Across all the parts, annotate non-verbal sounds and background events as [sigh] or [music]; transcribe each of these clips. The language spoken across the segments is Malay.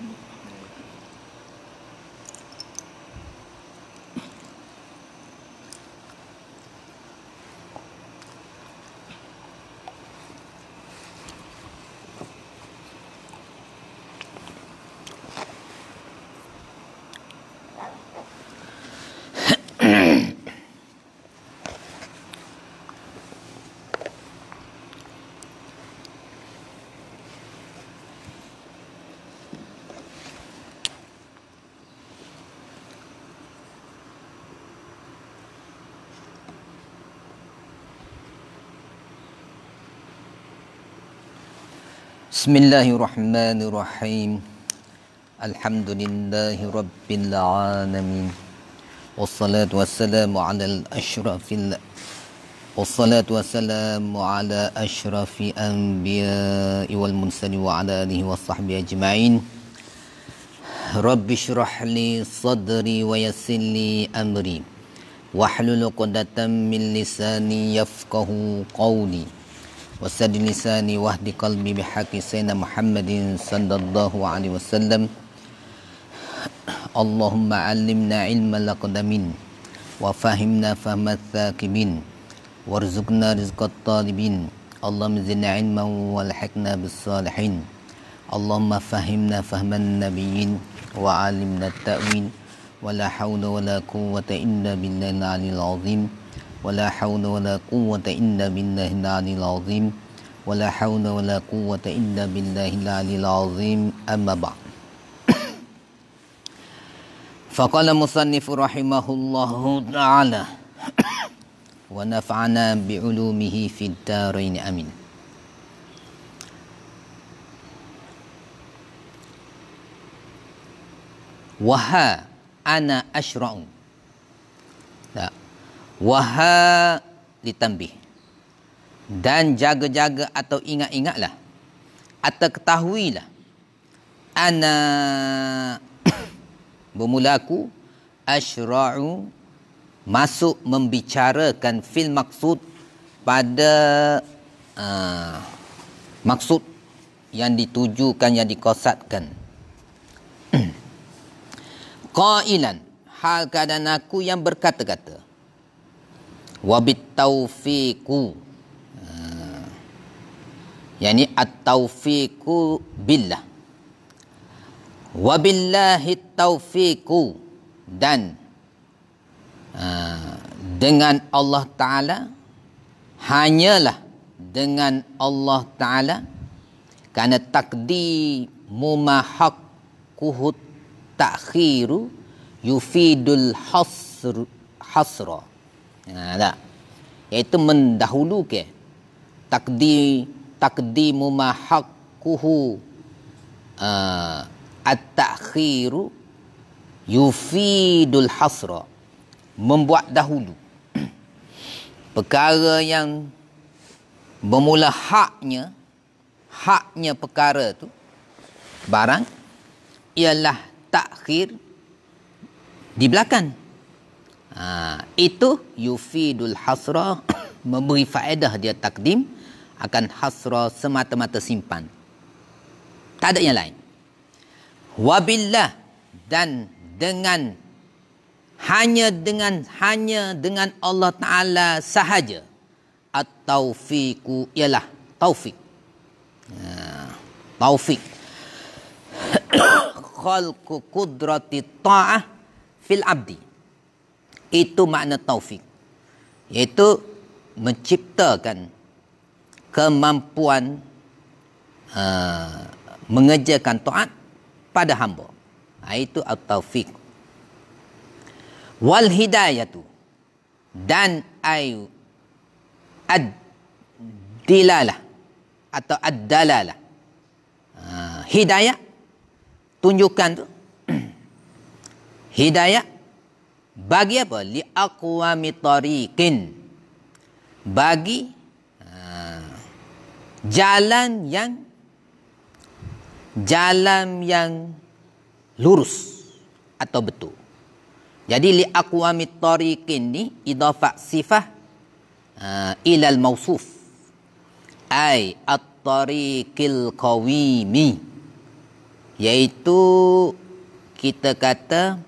嗯。بسم الله الرحمن الرحيم الحمد لله رب العالمين والصلاة والسلام على الأشرف والصلاة والسلام على أشرف أنبياء والمرسلين وعلى آله وصحبه أجمعين رب اشرح لي صدري ويسر لي أمري واحلل قدة من لساني يفقه قولي وسد لساني واهد قلبي بحق سيدنا محمد صلى الله عليه وسلم اللهم علمنا علم الأقدمين وفهمنا فهم الثاكبين وارزقنا رزق الطالبين اللهم زدنا علما والحقنا بالصالحين اللهم فهمنا فهم النبيين وعلمنا التأويل ولا حول ولا قوة إلا بالله العلي العظيم ولا حول ولا قوة إلا بالله العلي العظيم ولا حول ولا قوة إلا بالله العلي العظيم أما بعد [coughs] فقال مصنف رحمه الله تعالى ونفعنا بعلومه في الدارين امين وها انا اشرع waha ditambih dan jaga-jaga atau ingat-ingatlah atau ketahuilah ana [coughs] aku asyra'u masuk membicarakan fil maksud pada uh, maksud yang ditujukan yang dikosatkan [coughs] qailan hal keadaan aku yang berkata-kata wabit taufiku ah. yakni at taufiku billah wabillahi taufiku dan uh, dengan Allah taala hanyalah dengan Allah taala kerana takdi kuhut takhiru yufidul hasr hasra Ha, tak? Iaitu mendahulukan. Takdi, takdimu mahaqquhu uh, ha, at-takhiru yufidul hasra. Membuat dahulu. [clears throat] Perkara yang bermula haknya, haknya perkara tu barang ialah takhir di belakang Ha, itu yufidul hasra [coughs] memberi faedah dia takdim akan hasra semata-mata simpan. Tak ada yang lain. Wabillah dan dengan hanya dengan hanya dengan Allah Taala sahaja at-taufiqu ialah taufik. Ha, taufik. [coughs] khalqu qudrati ta'ah fil abdi. Itu makna taufik. Iaitu menciptakan kemampuan uh, mengerjakan taat pada hamba. Ha, itu at-taufik. Wal hidayah tu dan ayu ad-dilalah atau ad-dalalah. Uh, hidayah tunjukkan tu. [clears throat] hidayah bagi apa? Li aqwami tariqin. Bagi ha, jalan yang jalan yang lurus atau betul. Jadi li aqwami tariqin ni idafah sifah ha, ah, al mausuf. Ai at-tariqil qawimi. yaitu kita kata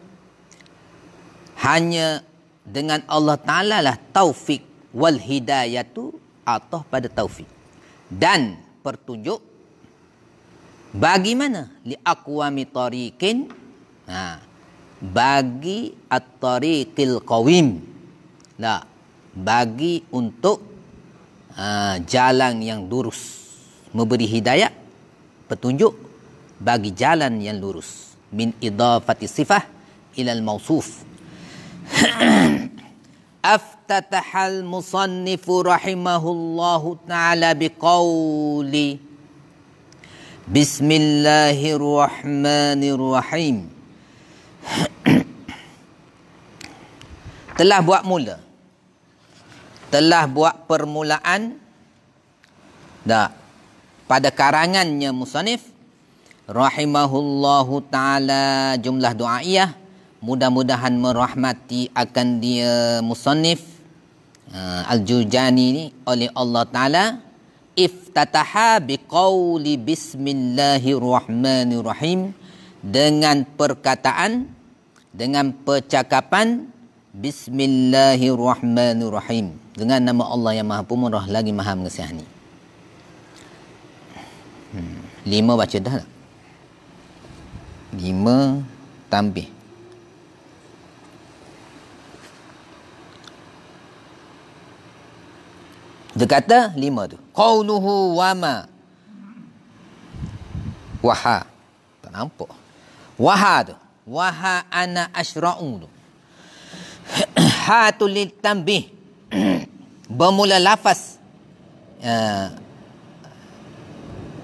hanya dengan Allah Ta'ala lah taufik wal hidayah tu atau pada taufik. Dan pertunjuk bagaimana li aqwami tariqin ha, bagi at-tariqil qawim. Nah, bagi untuk ha, jalan yang lurus. Memberi hidayah, petunjuk bagi jalan yang lurus. Min idafati sifah ilal mausuf [coughs] Aftatahal musannifu rahimahullahu ta'ala biqawli Bismillahirrahmanirrahim [coughs] Telah buat mula Telah buat permulaan Dah Pada karangannya musannif Rahimahullahu ta'ala jumlah doa'iyah mudah-mudahan merahmati akan dia musannif uh, Al-Jujani ni oleh Allah Ta'ala iftataha biqawli bismillahirrahmanirrahim dengan perkataan dengan percakapan bismillahirrahmanirrahim dengan nama Allah yang maha pemurah lagi maha mengasihani. hmm. lima baca dah tak? lima tambih Dia kata lima tu. Qawnuhu wama. Waha. Tak nampak. Waha tu. Waha ana asra'u tu. ha tu tambih. Bermula lafaz. Ya.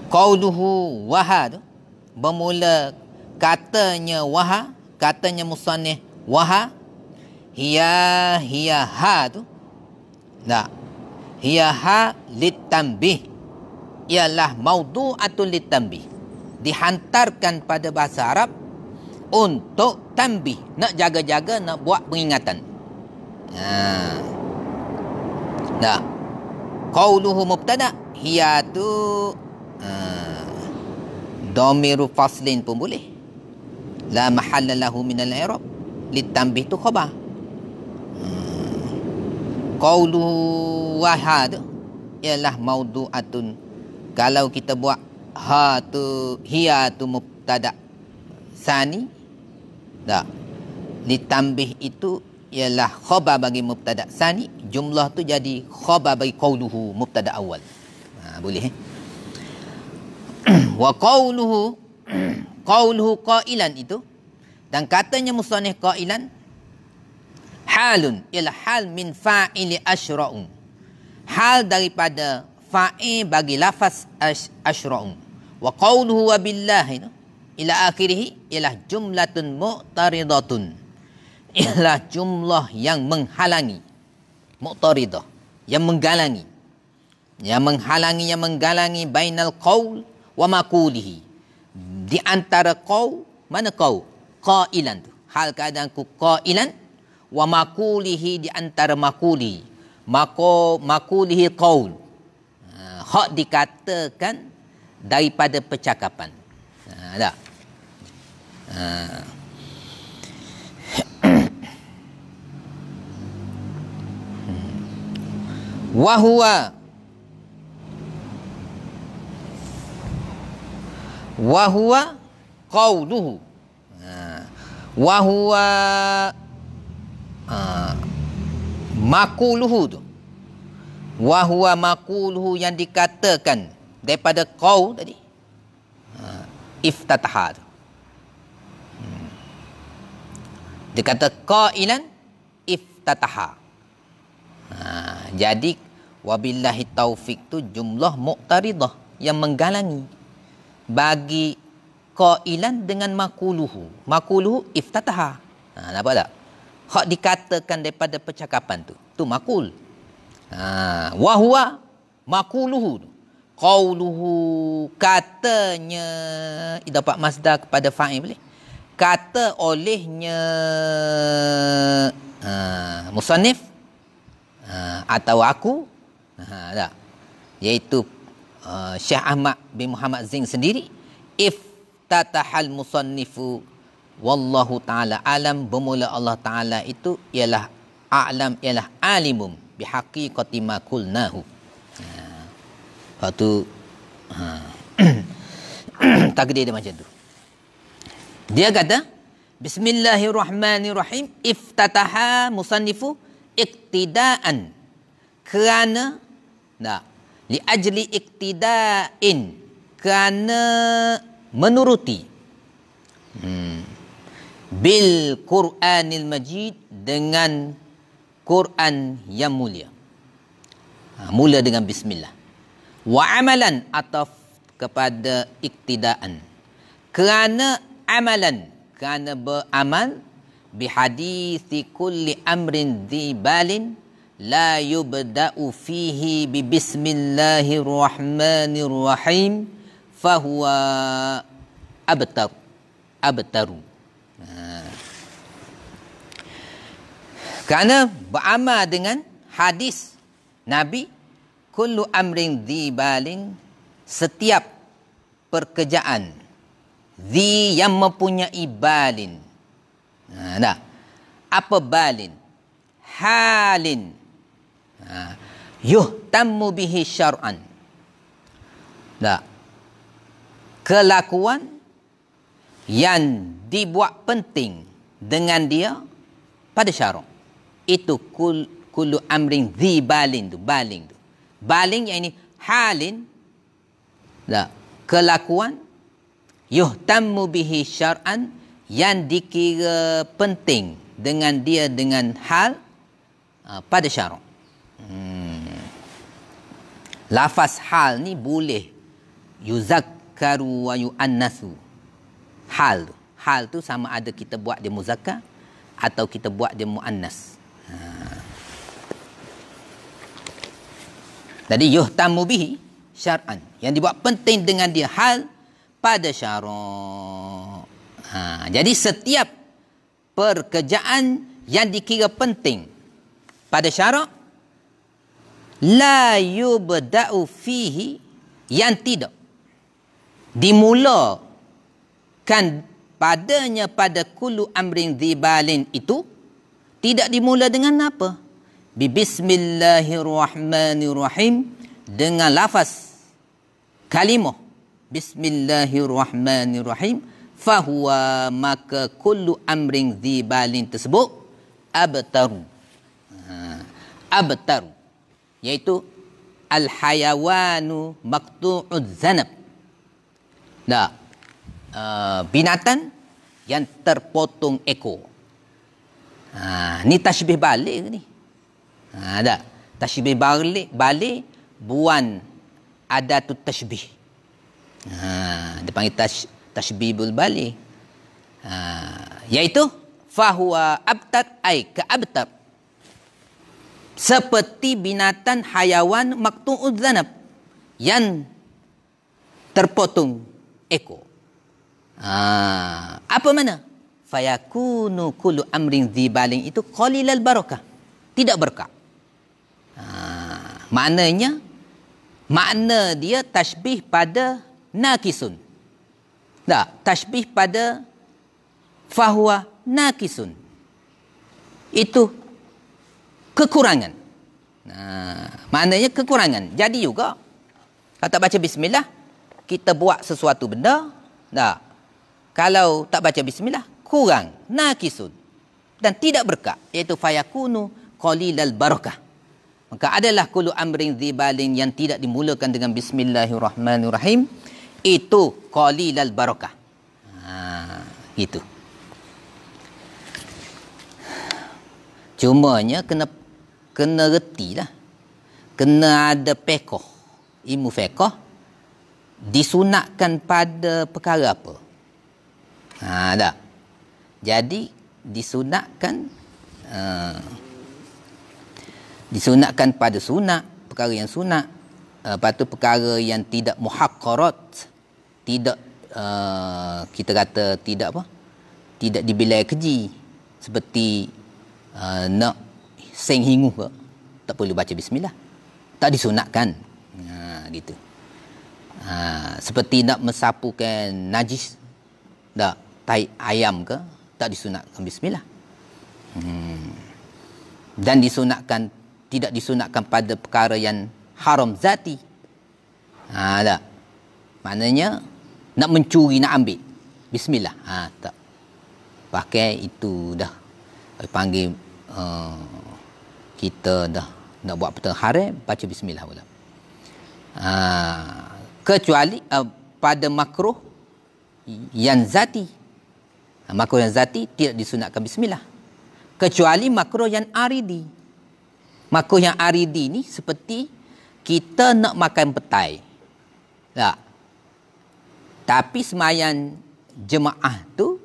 Qawnuhu uh, waha tu. Bermula katanya waha. Katanya musanih waha. Hiya hiya ha tu. Tak hiya ha litambih ialah maudu atau litambih dihantarkan pada bahasa Arab untuk tambih nak jaga-jaga nak buat pengingatan. ha dah qauluhu mubtada hiya tu ha. domiru faslin pun boleh la mahallalahu min al-i'rab litambih tu khabar qawlu waha tu ialah maudu'atun kalau kita buat ha tu hiya tu mubtada sani tak ditambih itu ialah khabar bagi mubtada sani jumlah tu jadi khabar bagi qawluhu mubtada awal ha, boleh eh [clears throat] wa qawluhu [clears throat] qawluhu qailan itu dan katanya musannif qailan halun ialah hal min fa'ili asyra'u. Hal daripada fa'i bagi lafaz asyra'u. Wa qawluhu wa billahi ila akhirih ialah jumlatun mu'taridatun. Ialah jumlah yang menghalangi. Mu'taridah. Yang menggalangi. Yang menghalangi, yang menggalangi bainal qawl wa makulihi. Di antara qawl, mana qawl? Qailan tu. Hal keadaanku qailan, wa makulihi di antara makuli mako makulihi qaul ha, hak dikatakan daripada percakapan uh, ada ha. Hmm. wa huwa wa huwa qauluhu wa huwa makuluhu tu wahuwa makuluhu yang dikatakan daripada kau tadi ha, iftataha tu hmm. dia kata qailan iftataha ha, jadi wabillahi taufik tu jumlah muqtaridah yang menggalangi bagi qailan dengan makuluhu makuluhu iftataha ha, nampak tak hak dikatakan daripada percakapan tu tu makul ha wa huwa makuluhu qauluhu katanya dapat masdar kepada fa'il boleh kata olehnya ha musannif ha, atau aku ha tak iaitu uh, Syekh Ahmad bin Muhammad Zing sendiri if tatahal musannifu wallahu taala alam bermula Allah taala itu ialah a'lam ialah alimum bihaqi qatima kulnahu ha lepas tu ha. [coughs] takdir dia macam tu dia kata bismillahirrahmanirrahim iftataha musannifu iktidaan kerana nah li ajli iktidain kerana menuruti hmm bil Quranil Majid dengan Quran yang mulia. Ha, mula dengan bismillah. Wa amalan ataf kepada iktidaan. Kerana amalan, kerana beramal bi hadithi kulli amrin dibalin la yubda'u fihi bi bismillahirrahmanirrahim fahuwa abtar abtarun kerana beramal dengan hadis Nabi kullu amrin dibalin setiap pekerjaan zi yang mempunyai balin. Ha nah. Apa balin? Halin. Ha. tamu bihi syar'an. Nah. Kelakuan yang dibuat penting dengan dia pada syarak itu kul kulu amrin di balin tu baling tu baling yang ini halin la kelakuan yuhtammu bihi syar'an yang dikira penting dengan dia dengan hal uh, pada syarak hmm. lafaz hal ni boleh yuzakkaru wa yu'annasu hal tu. Hal tu sama ada kita buat dia muzakkar atau kita buat dia muannas. Ha. Jadi yuhtamu bihi syar'an. Yang dibuat penting dengan dia hal pada syarak. Ha. Jadi setiap perkerjaan yang dikira penting pada syarak la yubda'u fihi yang tidak dimula menetapkan padanya pada kulu amrin dhibalin itu tidak dimula dengan apa? Bi bismillahirrahmanirrahim dengan lafaz kalimah bismillahirrahmanirrahim fahuwa maka kullu amrin dhibalin tersebut abtar, ha, abtaru iaitu al hayawanu maqtu'uz zanab nah Uh, binatan yang terpotong ekor. Ha, ni tashbih balik ke ni? Ha, ada. Tashbih balik, balik buan ada tu tashbih. Ha, dia panggil tash, tashbih bul balik. Ha, iaitu fahuwa abtar ay ke abtar. Seperti binatan hayawan maktu'ud zanab yang terpotong ekor. Ha, apa mana? Fayakunu kullu amrin dhibalin itu qalilal barakah. Tidak berkah. Ha, maknanya makna dia tashbih pada nakisun. Tak, tashbih pada fahuwa nakisun. Itu kekurangan. Ha, maknanya kekurangan. Jadi juga kalau tak baca bismillah kita buat sesuatu benda, tak kalau tak baca bismillah kurang nakisun dan tidak berkah iaitu fayakunu qalilal barakah maka adalah kulu amrin dzibalin yang tidak dimulakan dengan bismillahirrahmanirrahim itu qalilal barakah ha gitu cumanya kena kena lah kena ada pekoh ilmu pekoh disunatkan pada perkara apa Ha, dah. Jadi disunatkan uh, disunatkan pada sunat perkara yang sunat uh, lepas perkara yang tidak muhaqqarat tidak uh, kita kata tidak apa tidak dibilai keji seperti uh, nak sing hingu ke tak perlu baca bismillah tak disunatkan ha, gitu ha, seperti nak mensapukan najis tak tai ayam ke tak disunatkan bismillah hmm. dan disunatkan tidak disunatkan pada perkara yang haram zati ha tak maknanya nak mencuri nak ambil bismillah ha tak pakai itu dah panggil uh, kita dah nak buat petang haram baca bismillah pula ha, kecuali uh, pada makruh yang zati Makruh yang zati tidak disunatkan bismillah. Kecuali makruh yang aridi. Makruh yang aridi ni seperti kita nak makan petai. Tak. Tapi semayan jemaah tu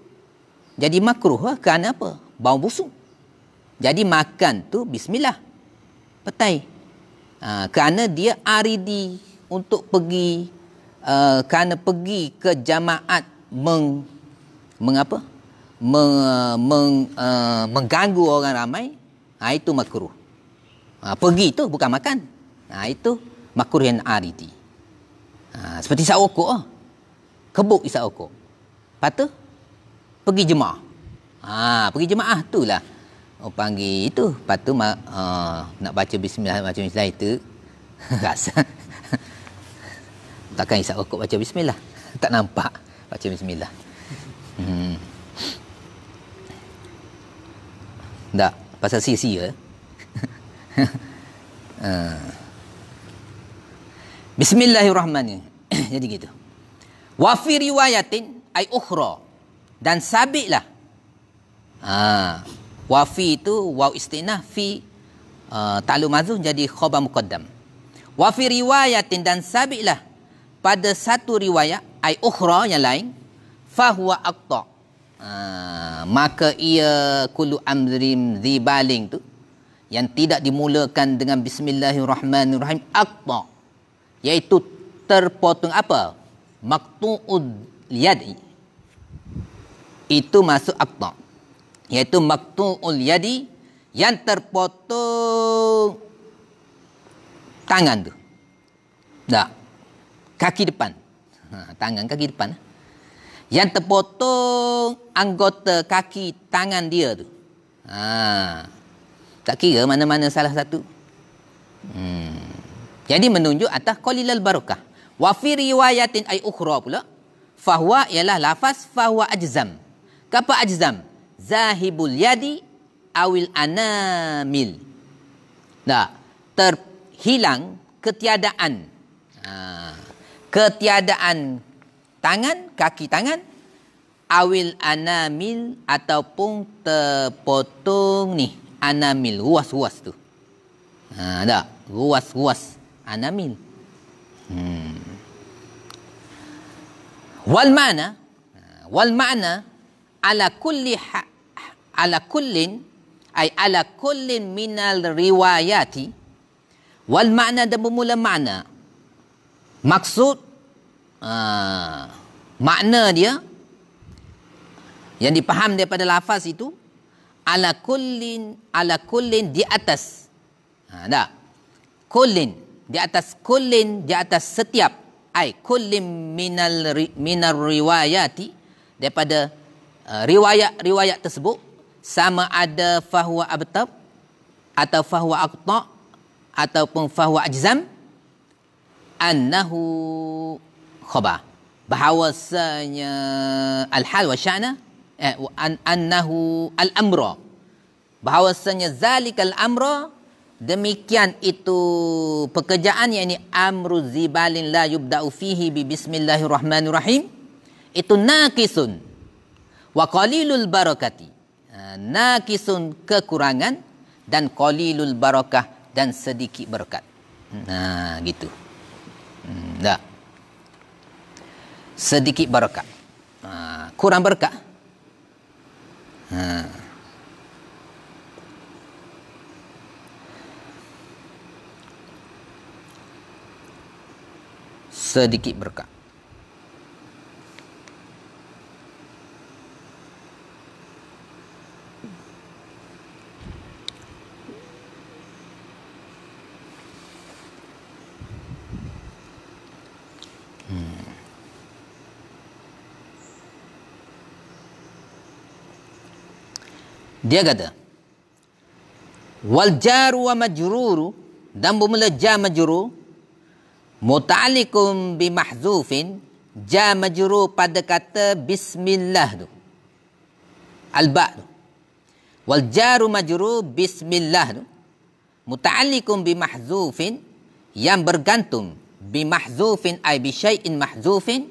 jadi makruh lah. kerana apa? Bau busuk. Jadi makan tu bismillah. Petai. Ha, kerana dia aridi untuk pergi uh, kerana pergi ke jamaat meng mengapa? meng, uh, meng, uh, mengganggu orang ramai, ha, itu makruh. Ha, pergi tu bukan makan. Ha, itu makruh yang ariti. Ha, seperti isap okok. Oh. Ah. Kebuk isap okok. Lepas pergi jemaah. Ha, pergi jemaah tu lah. Oh, panggil itu. patu uh, ha, nak baca bismillah macam bismillah itu. [laughs] Rasa. Takkan isap okok baca bismillah. tak nampak baca bismillah. Hmm. Tak, pasal sia-sia. [laughs] uh. Bismillahirrahmanirrahim. [coughs] Jadi gitu. Wa fi riwayatin ay ukhra dan sabitlah. Ha. Wa fi itu waw istinah fi uh, jadi khabar muqaddam. Wa fi riwayatin dan sabitlah pada satu riwayat ay ukhra yang lain fahuwa aqta' Ah, maka ia kulu amrim zibaling tu yang tidak dimulakan dengan bismillahirrahmanirrahim aqta iaitu terpotong apa maqtuud yadi itu masuk aqta iaitu maqtuul yadi yang terpotong tangan tu tak kaki depan ha, tangan kaki depan ha yang terpotong anggota kaki tangan dia tu. Ha. Tak kira mana-mana salah satu. Hmm. Jadi menunjuk atas qalilal barakah. Wa fi riwayatin ay ukhra pula fahuwa ialah lafaz fahuwa ajzam. Kapa ajzam? Zahibul yadi awil anamil. Nah, terhilang ketiadaan. Ha. Ketiadaan tangan, kaki tangan. Awil anamil ataupun terpotong ni. Anamil, ruas-ruas tu. Ha, ada ruas-ruas anamil. Hmm. Wal mana? Ha, wal mana? Ala kulli ha, ala kullin ay ala kullin minal riwayati wal makna dan bermula makna maksud Ha. makna dia yang dipaham daripada lafaz itu ala kullin ala kullin di atas ha dah kullin di atas kullin di atas setiap ai kullin minal minar riwayati daripada riwayat-riwayat uh, tersebut sama ada fahwa abtab atau fahuwa aqta ataupun fahwa ajzam annahu khabar bahawasanya al hal wa sya'na eh, an annahu al amra bahawasanya zalikal amra demikian itu pekerjaan yakni amru zibalin la yubda'u fihi bi bismillahirrahmanirrahim itu naqisun wa qalilul barakati eh, naqisun kekurangan dan qalilul barakah dan sedikit berkat hmm, nah gitu hmm, dah sedikit barakah. Ha, kurang barakah. Ha. Sedikit berkah. Dia kata waljaru jaru wa majruru dan bumula ja majru muta'alliqun bi ja majru pada kata bismillah tu al ba tu wal jaru bismillah tu muta'alliqun bi yang bergantung bimahzufin, ay bishayin mahzufin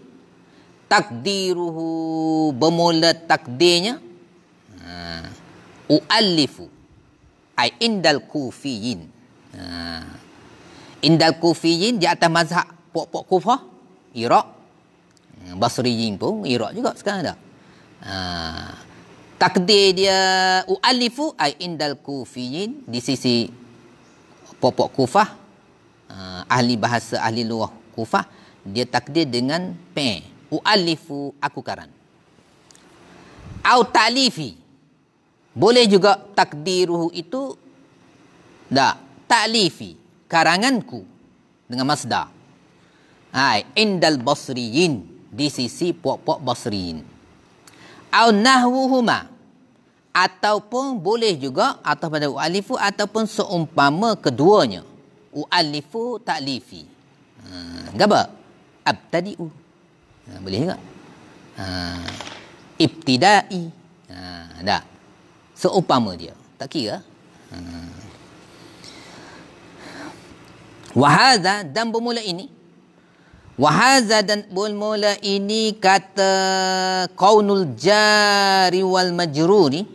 takdiruhu bermula takdirnya ha uallifu ai indal kufiyin ha. indal kufiyin di atas mazhab pok-pok kufah iraq ha, basriyin pun iraq juga sekarang dah ha. takdir dia uallifu ai indal kufiyin di sisi pok-pok kufah ha. ahli bahasa ahli luar kufah dia takdir dengan pe uallifu aku karan au ta'lifi ta boleh juga takdiruhu itu dah ta'lifi karanganku dengan masda. Hai, indal basriyin di sisi puak-puak basriyin. Au nahwuhuma ataupun boleh juga atau pada u'alifu ataupun seumpama keduanya. U'alifu ta'lifi. Hmm, gaba? Abtadi'u. Ha, boleh juga. Ha, ibtidai. Ha, dah seumpama dia tak kira hmm. wahaza hmm. dan bermula ini wahaza dan bermula ini kata kaunul jari wal majruri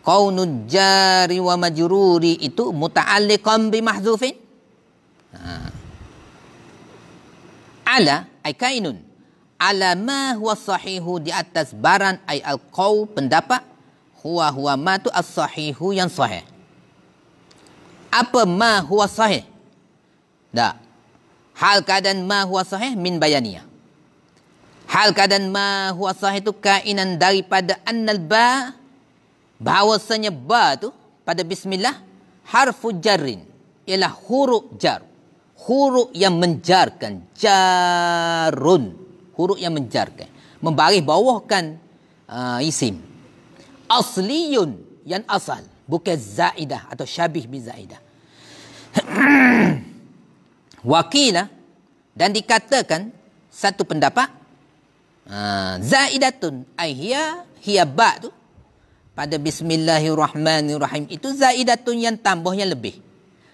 kaunul jari wal majruri itu muta'alliqan bi mahzufin hmm. ala ai kainun ala ma huwa sahihu di atas baran ai al qaw pendapat huwa huwa ma tu as-sahihu yang sahih. Apa ma huwa sahih? Tak. Hal keadaan ma huwa sahih min bayaniyah. Hal keadaan ma huwa sahih itu kainan daripada annal ba bahawasanya ba tu pada bismillah harfu jarrin ialah huruf jar. Huruf yang menjarkan jarun. Huruf yang menjarkan. Membaris bawahkan uh, isim asliyun yang asal bukan zaidah atau syabih bi zaidah [clears throat] wakila ah, dan dikatakan satu pendapat ha, zaidatun ai hiya hiya ba tu pada bismillahirrahmanirrahim itu zaidatun yang tambahnya lebih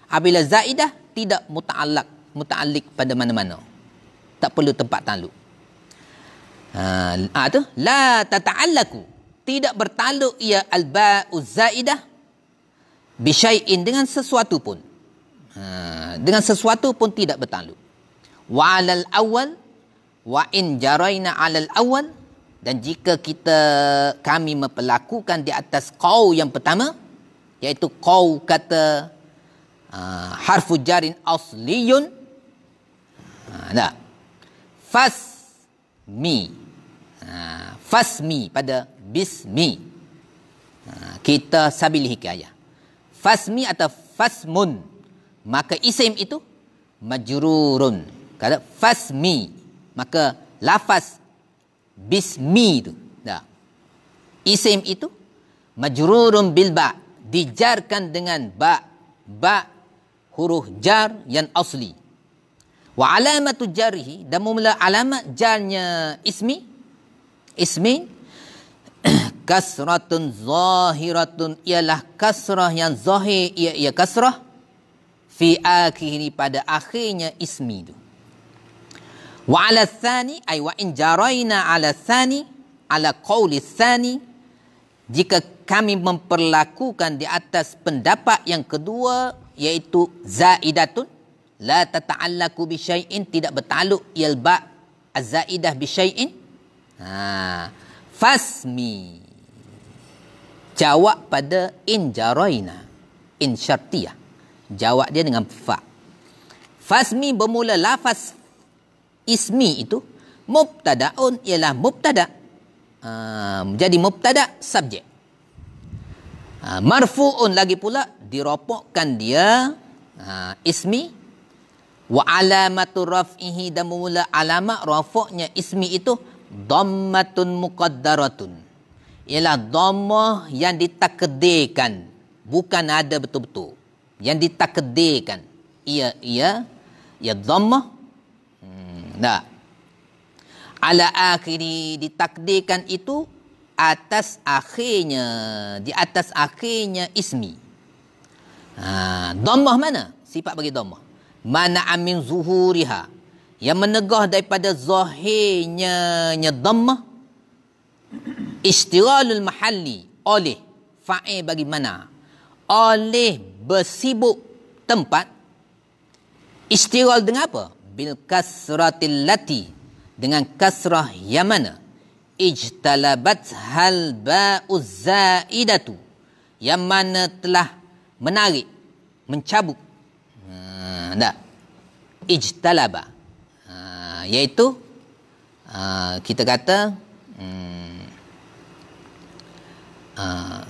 apabila zaidah tidak mutaallaq mutaallik pada mana-mana tak perlu tempat taluk ha, ha tu la tata'allaku tidak bertaluk ia al-ba'u zaidah bisyai'in dengan sesuatu pun. Ha, dengan sesuatu pun tidak bertaluk. Wa alal awal wa in jaraina alal awal dan jika kita kami memperlakukan di atas qaw yang pertama iaitu qaw kata uh, harfu jarin asliyun ha, dah fas mi ha, fas mi pada bismi. Ha, kita sabilih ayah. Fasmi atau fasmun. Maka isim itu majrurun. Kata fasmi. Maka lafaz bismi itu. Dah. Isim itu majrurun bil ba. Dijarkan dengan ba. Ba huruf jar yang asli. Wa alamatu jarihi dan mula alamat jarnya ismi ismin kasratun zahiratun ialah kasrah yang zahir ia ia kasrah fi akhiri pada akhirnya ismi itu wa ala thani ay wa in jaraina ala thani ala qawli thani jika kami memperlakukan di atas pendapat yang kedua iaitu zaidatun la tata'allaku bi syai'in tidak bertaluk yalba az-zaidah bi syai'in ha fasmi jawab pada in jaraina in syartiyah jawab dia dengan fa fasmi bermula lafaz ismi itu mubtadaun ialah mubtada menjadi ha, uh, mubtada subjek uh, marfuun lagi pula diropokkan dia uh, ismi wa alamatu raf'ihi dan bermula alamat rafuknya ismi itu dhammatun muqaddaratun ialah domoh yang ditakdirkan bukan ada betul-betul yang ditakdirkan ia ia ya domoh tak ala akhiri ditakdirkan itu atas akhirnya di atas akhirnya ismi ha, domoh mana sifat bagi domoh mana amin zuhuriha yang menegah daripada zahirnya nya dhammah Istiralul mahalli oleh fa'il bagaimana Oleh bersibuk tempat. Istiral dengan apa? Bil kasratil lati. Dengan kasrah yang mana? Ijtalabat hal ba'uzza'idatu. Yang mana telah menarik, mencabut. Hmm, tak? Ijtalabah. Ha, iaitu, ha, kita kata, hmm, uh,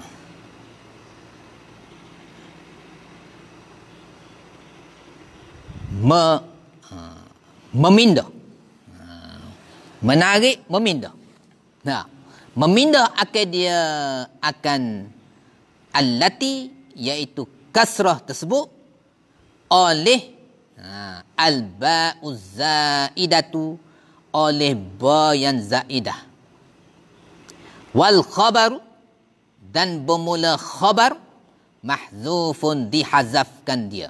me, uh, meminda uh, menarik meminda nah ha. meminda akan dia akan allati iaitu kasrah tersebut oleh uh, ha, alba uzaidatu oleh ba yang zaidah wal khabaru dan bermula khabar mahzufun dihazafkan dia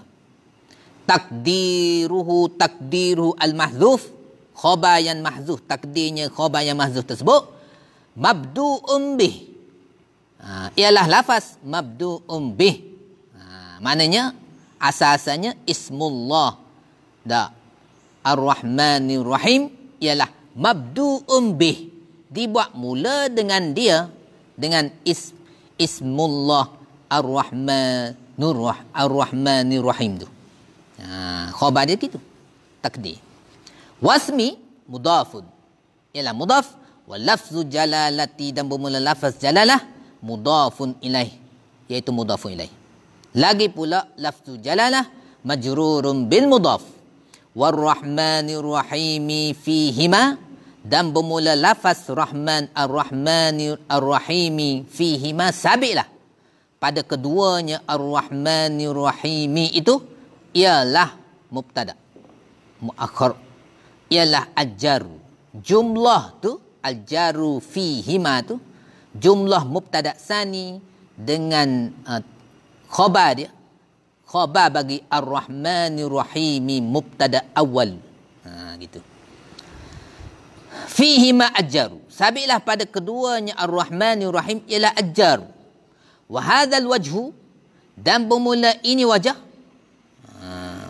takdiruhu takdiru al-mahzuf khabar yang mahzuf takdirnya khabar yang mahzuf tersebut mabdu umbih ha, ialah lafaz mabdu umbih ha, maknanya asasannya ismullah da ar-rahmanir rahim ialah mabdu umbih dibuat mula dengan dia dengan ism Ismullah Ar-Rahmanur Ar-Rahmanir Rahim tu. Ha, khabar dia gitu. Takdir. Wasmi mudafud. Ialah mudaf wa lafzu jalalati dan bermula lafaz jalalah mudafun ilaih. Iaitu mudafun ilaih. Lagi pula lafzu jalalah majrurun bil mudaf. Wa Ar-Rahmanir Rahim fihima dan bermula lafaz Rahman Ar-Rahmani Ar-Rahimi fihi ma sabilah. Pada keduanya Ar-Rahmani Ar-Rahimi itu ialah mubtada. Muakhar ialah ajaru. Jumlah tu ajaru fihi ma tu jumlah mubtada sani dengan uh, khabar dia khabar bagi Ar-Rahmani Ar-Rahimi mubtada awal. Ha gitu fihi ma ajjaru sabilah pada keduanya ar-rahmanir rahim ila ajjar wa hadzal wajhu dan bermula ini wajah ah.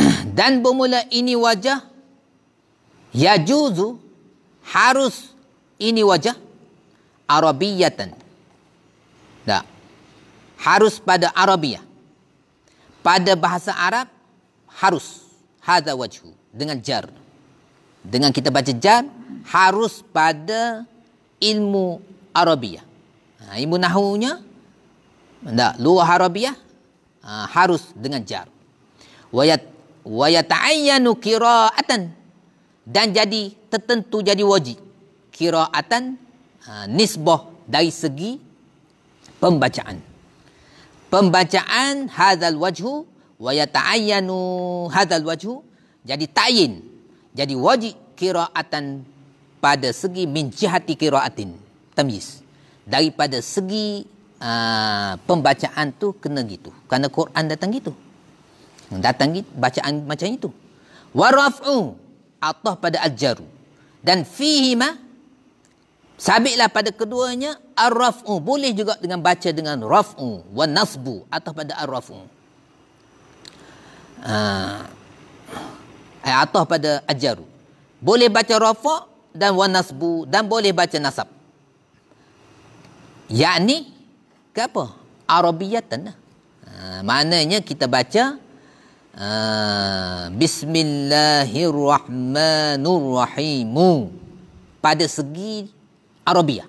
[clears throat] dan bermula ini wajah Ya juzu harus ini wajah arabiyatan tak harus pada arabiyah pada bahasa arab harus hadza wajhu dengan jar. Dengan kita baca jar harus pada ilmu Arabiah. Ha, ilmu nahunya tak, luar Arabiah ha, harus dengan jar. Wayat wayata'ayyanu qira'atan dan jadi tertentu jadi wajib qira'atan ha, nisbah dari segi pembacaan pembacaan hadzal wajhu wa yata'ayyanu hadzal wajhu jadi ta'in jadi wajib kiraatan pada segi min jihati kiraatin tamyiz daripada segi uh, pembacaan tu kena gitu kerana Quran datang gitu datang gitu, bacaan macam itu Warafu, rafu atah pada ajaru dan fihi ma sabitlah pada keduanya arrafu boleh juga dengan baca dengan rafu wa nasbu atah pada arrafu ah eh, atau pada ajaru. Boleh baca rafa dan wanasbu dan boleh baca nasab. Yakni ke apa? Arabiyatan. Ha, maknanya kita baca ha, Bismillahirrahmanirrahim pada segi Arabiah.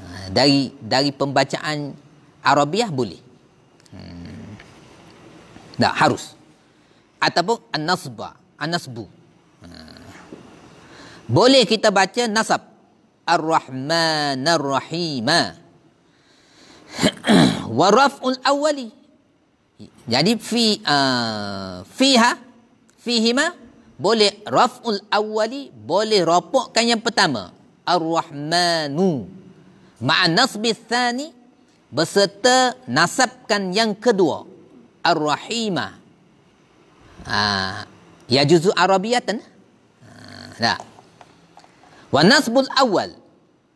Ha, dari dari pembacaan Arabiah boleh. Hmm. Tak harus ataupun an-nasba, an-nasbu. Ha. Boleh kita baca nasab Ar-Rahman Ar-Rahim. [clears throat] Wa raf'ul awwali. Jadi fi uh, fiha fihima boleh raf'ul awwali boleh rapokkan yang pertama. Ar-Rahmanu. Ma'an nasbi thani beserta nasabkan yang kedua. Ar-Rahimah. Ah, ya juzu arabiyatan. Nah. Wa nasbul awal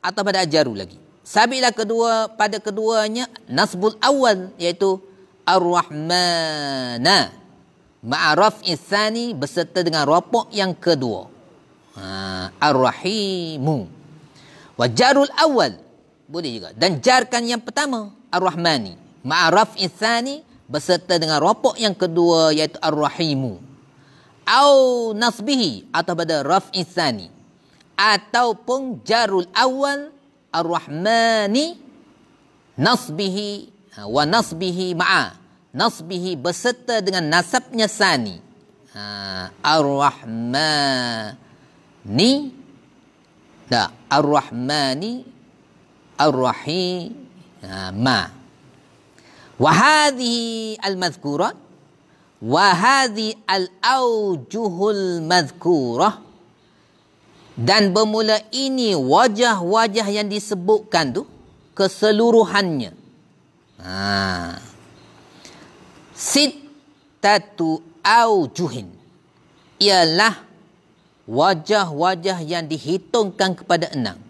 atau pada ajaru lagi. Sabila kedua pada keduanya nasbul awal iaitu ar-rahmana ma'araf isani beserta dengan ropok yang kedua. Ha, ar-rahimu. Wa jarul awal boleh juga dan jarkan yang pertama ar-rahmani ma'araf isani beserta dengan rapok yang kedua iaitu ar-rahimu au nasbihi atau pada raf isani ataupun jarul awal ar-rahmani nasbihi ha, wa nasbihi ma'a nasbihi beserta dengan nasabnya sani ha, ar-rahmani da ar-rahmani ar-rahim ha, ma وهذه المذكورة al الأوجه المذكورة dan bermula ini wajah-wajah yang disebutkan tu keseluruhannya. Ha. Sittatu aujuhin ialah wajah-wajah yang dihitungkan kepada enam.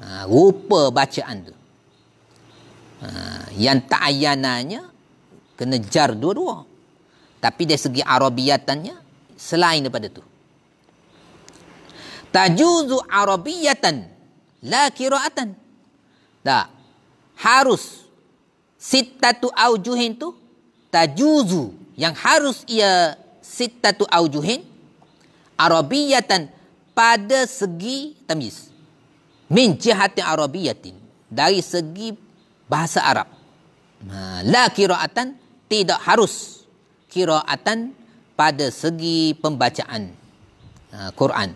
Ha, rupa bacaan tu. Ha, yang tak ayananya kena jar dua-dua. Tapi dari segi arabiatannya selain daripada tu. Tajuzu arabiyatan la qiraatan. Tak. Harus sittatu aujuhin tu tajuzu yang harus ia sittatu aujuhin arabiyatan pada segi tamyiz. Min jihati arabiyatin dari segi bahasa Arab. La kiraatan tidak harus kiraatan pada segi pembacaan ha, Quran.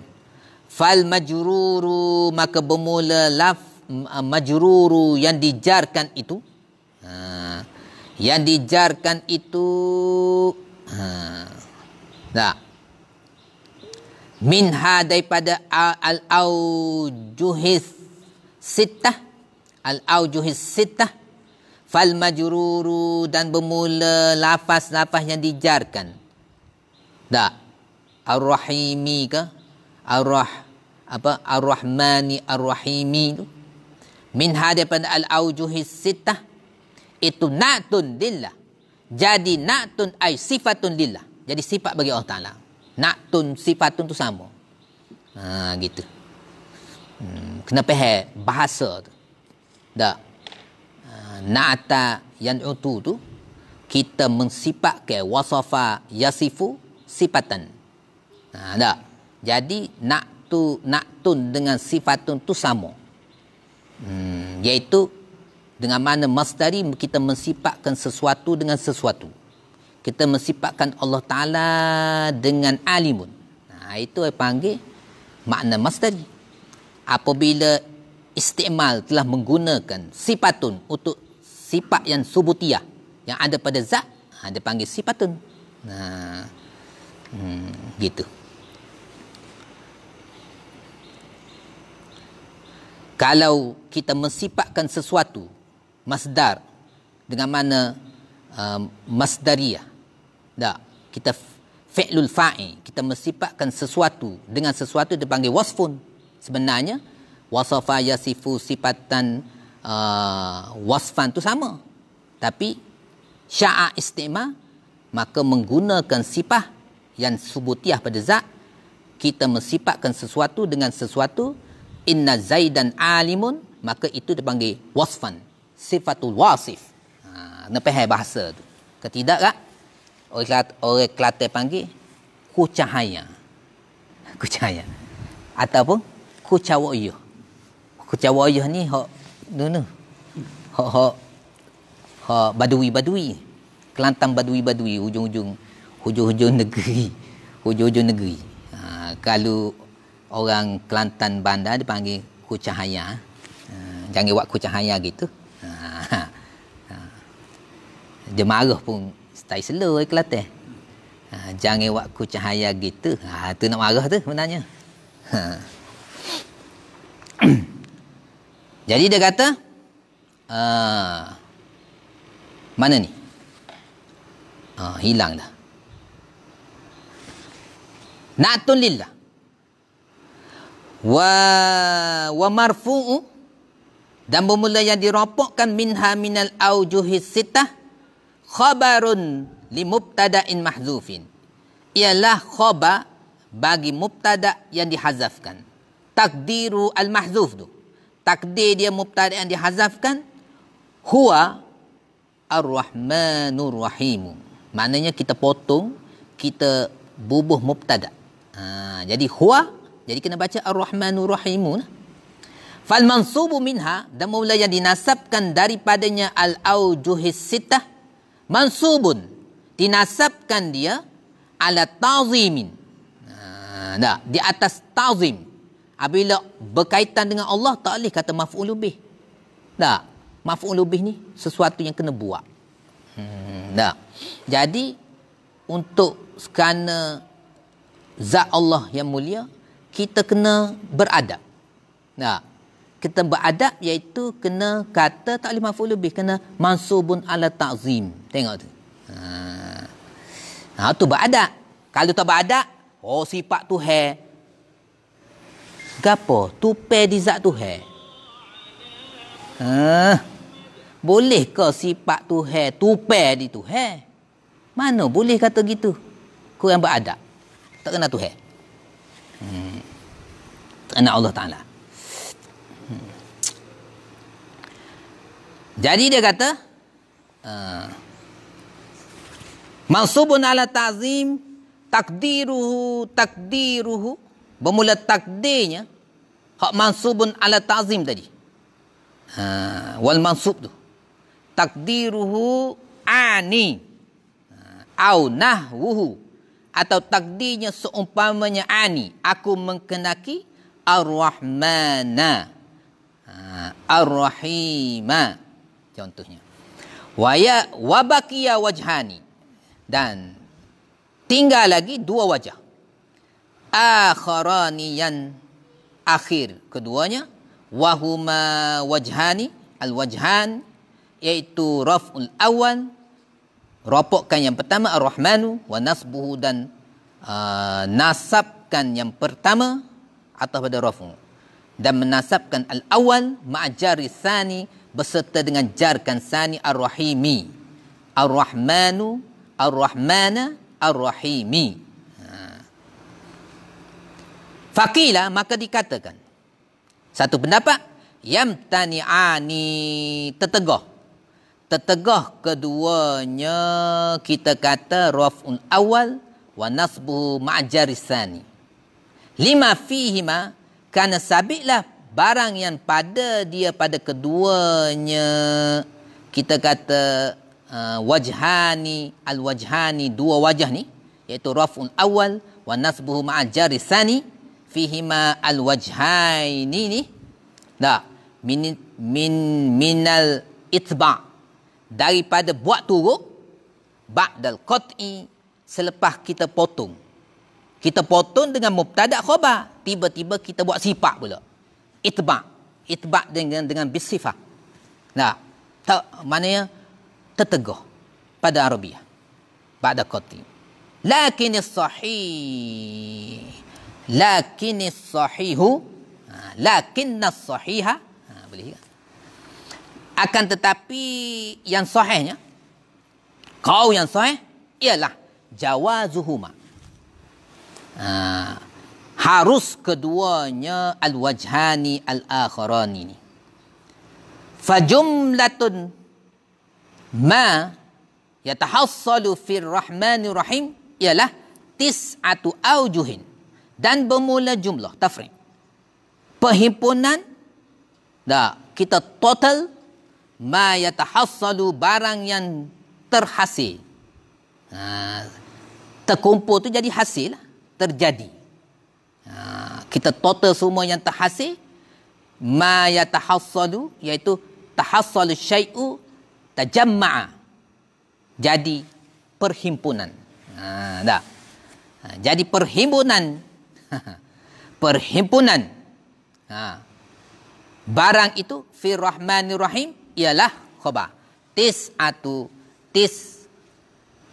Fal majruru maka bermula laf majruru yang dijarkan itu. Ha, yang dijarkan itu. Nah. Ha, Min hadai pada al-aujuhis sitah al-aujuhis sitah fal majruru dan bermula lafaz-lafaz yang dijarkan. Tak. Ar-Rahimi ke? rah apa? Ar-Rahmani Ar-Rahimi tu. Min hadapan al-aujuhis sitah itu natun lillah. Jadi natun ai sifatun lillah. Jadi sifat bagi Allah Taala. Natun sifatun tu sama. Ha gitu. Hmm, kena faham bahasa tu dah na'ata yang itu tu kita mensipak ke wasafa yasifu sifatan ha dah jadi nak tu nak tun dengan sifat tun tu sama hmm, iaitu dengan mana masdari kita mensipakkan sesuatu dengan sesuatu kita mensipakkan Allah Taala dengan alimun ha, itu yang panggil makna masdari apabila istimal telah menggunakan sifatun untuk sifat yang subutiah yang ada pada zat ha, dia panggil sifatun nah ha, hmm, gitu kalau kita mensifatkan sesuatu masdar dengan mana um, masdariyah tak kita fi'lul fa'i kita mensifatkan sesuatu dengan sesuatu dipanggil wasfun sebenarnya wasafa yasifu sifatan uh, wasfan tu sama tapi sya'a istima maka menggunakan sifah yang subutiah pada zat kita mensifatkan sesuatu dengan sesuatu inna zaidan alimun maka itu dipanggil wasfan sifatul wasif ha nak faham bahasa tu ketidak tak orang orang kelate panggil kucahaya [laughs] kucahaya ku cahaya ataupun ku kecawa ayah ni hak nuna hak hak ha badui badui kelantan badui badui hujung hujung hujung hujung negeri hujung hujung negeri ha, kalau orang kelantan bandar dipanggil ku ha, jangan buat ku gitu ha, ha, ha, dia marah pun stay slow eh, kelantan ha, jangan buat ku cahaya gitu ha, tu nak marah tu sebenarnya ha. [coughs] Jadi dia kata ah, mana ni? Ha, hilang dah. Natun lillah. Wa wa marfu'u dan bermula yang diropokkan minha minal aujuhis sitah khabarun li mubtada'in mahzufin. Ialah khabar bagi mubtada' yang dihazafkan. Takdiru al-mahzuf tu takdir dia mubtada yang dihazafkan huwa ar-rahmanur rahim. Maknanya kita potong, kita bubuh mubtada. Ha, jadi huwa jadi kena baca ar-rahmanur rahim. Fal mansubu minha dan mula yang dinasabkan daripadanya al aujuhis sitah mansubun dinasabkan dia ala tazimin. Ha, nah, di atas tazim. Apabila berkaitan dengan Allah tak boleh kata maf'ul lebih. Tak. Maf'ul lebih ni sesuatu yang kena buat. Hmm, tak. Jadi untuk kerana zat Allah yang mulia kita kena beradab. Nah, Kita beradab iaitu kena kata tak boleh maf'ul lebih kena mansubun ala ta'zim. Tengok tu. Ha. Ha tu beradab. Kalau tak beradab, oh sifat tu Gapo tupe di zat tu he? Eh, ha? boleh ke sifat tu he tupe di tu he? Mana boleh kata gitu? Kau yang beradab. Tak kena tu he. Hmm. Tak kena Allah Ta'ala. Hmm. Jadi dia kata, uh, Mansubun ala ta'zim takdiruhu takdiruhu bermula takdirnya hak mansubun ala ta'zim tadi ha, wal mansub tu takdiruhu ani ha, au nahwuhu atau takdirnya seumpamanya ani aku mengkenaki ar arrahmana ar ha, arrahima contohnya waya wabakiya wajhani dan tinggal lagi dua wajah akharaniyan akhir keduanya wahuma wajhani al wajhan iaitu raf'ul awan ropokkan yang pertama ar-rahmanu wa nasbuhu dan uh, nasabkan yang pertama atas pada rafu dan menasabkan al awal ma'jari sani beserta dengan jarkan sani ar-rahimi ar-rahmanu ar-rahmana ar-rahimi ar rahimi ar rahmanu ar rahmana ar rahimi Fakila maka dikatakan. Satu pendapat. ani tetegoh tetegoh keduanya kita kata raf'un awal wa nasbu ma'jarisani. Lima fihima karena sabitlah barang yang pada dia pada keduanya kita kata uh, wajhani al wajhani dua wajah ni iaitu raf'un awal wa nasbuhu ma'jarisani. Fihi ma fihima alwajhaini ni dah min min al itba daripada buat turuk ba'dal qat'i selepas kita potong kita potong dengan mubtada khabar tiba-tiba kita buat sifat pula itba itba dengan dengan bisifah nah tak maknanya teteguh pada arabiah pada qat'i lakin sahih lakinis sahihu ha, lakinnas sahiha ha, boleh ya? akan tetapi yang sahihnya kau yang sahih ialah jawazuhuma ha, harus keduanya al-wajhani al-akharan ini fajumlatun ma yatahassalu fir rahmanir rahim ialah tis'atu aujuhin dan bermula jumlah tafrid perhimpunan dah kita total ma yatahassalu barang yang terhasil ha, terkumpul tu jadi hasil lah, terjadi ha, kita total semua yang terhasil ma yatahassalu iaitu tahassalu syai'u tajamma'a jadi perhimpunan ha, dah ha, jadi perhimpunan [laughs] perhimpunan ha. barang itu Rahim ialah khabar. tis atu tis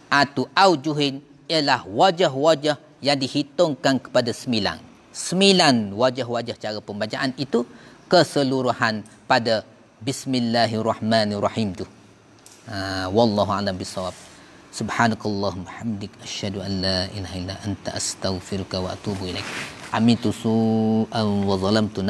atu aujuhin ialah wajah-wajah yang dihitungkan kepada sembilan sembilan wajah-wajah cara pembacaan itu keseluruhan pada bismillahirrahmanirrahim tu ha. wallahu alam bisawab subhanakallahumma hamdik asyhadu an la ilaha illa anta astaghfiruka wa atubu ilaik amitu su'an wa zalamtu